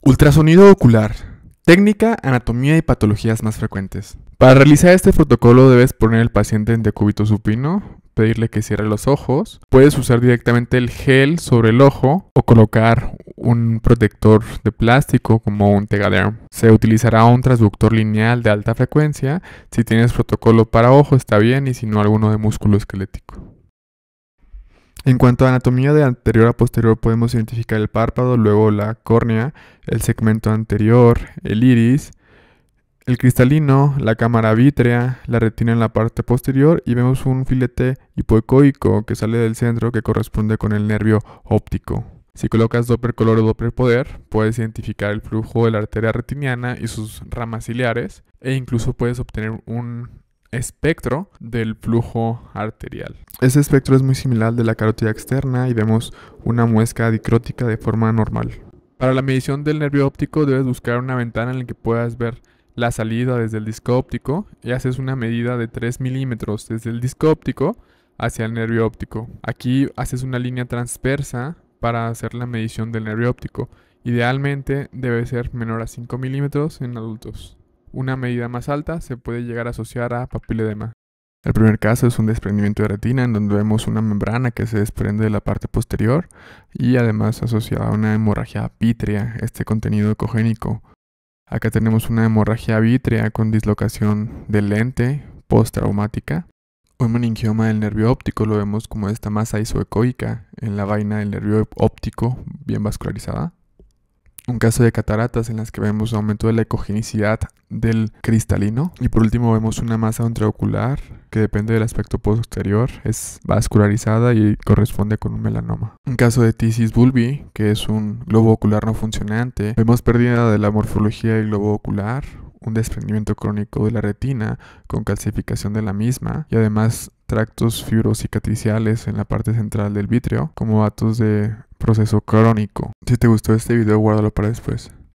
Ultrasonido ocular. Técnica, anatomía y patologías más frecuentes. Para realizar este protocolo debes poner al paciente en decúbito supino, pedirle que cierre los ojos, puedes usar directamente el gel sobre el ojo o colocar un protector de plástico como un Tegaderm. Se utilizará un transductor lineal de alta frecuencia, si tienes protocolo para ojo está bien y si no alguno de músculo esquelético. En cuanto a anatomía de anterior a posterior, podemos identificar el párpado, luego la córnea, el segmento anterior, el iris, el cristalino, la cámara vítrea, la retina en la parte posterior y vemos un filete hipoecoico que sale del centro que corresponde con el nervio óptico. Si colocas Doppler color o Doppler poder, puedes identificar el flujo de la arteria retiniana y sus ramas ciliares e incluso puedes obtener un espectro del flujo arterial. Ese espectro es muy similar de la carótida externa y vemos una muesca dicrótica de forma normal. Para la medición del nervio óptico debes buscar una ventana en la que puedas ver la salida desde el disco óptico y haces una medida de 3 milímetros desde el disco óptico hacia el nervio óptico. Aquí haces una línea transversa para hacer la medición del nervio óptico. Idealmente debe ser menor a 5 milímetros en adultos. Una medida más alta se puede llegar a asociar a papiledema. El primer caso es un desprendimiento de retina en donde vemos una membrana que se desprende de la parte posterior y además asociada a una hemorragia vítrea, este contenido ecogénico. Acá tenemos una hemorragia vítrea con dislocación del lente postraumática. Un meningioma del nervio óptico lo vemos como esta masa isoecoica en la vaina del nervio óptico bien vascularizada un caso de cataratas en las que vemos aumento de la ecogenicidad del cristalino. Y por último vemos una masa intraocular que depende del aspecto posterior, es vascularizada y corresponde con un melanoma. Un caso de tisis bulbi, que es un globo ocular no funcionante, vemos pérdida de la morfología del globo ocular, un desprendimiento crónico de la retina con calcificación de la misma y además tractos fibrocicatriciales en la parte central del vitrio, como datos de proceso crónico. Si te gustó este video, guárdalo para después.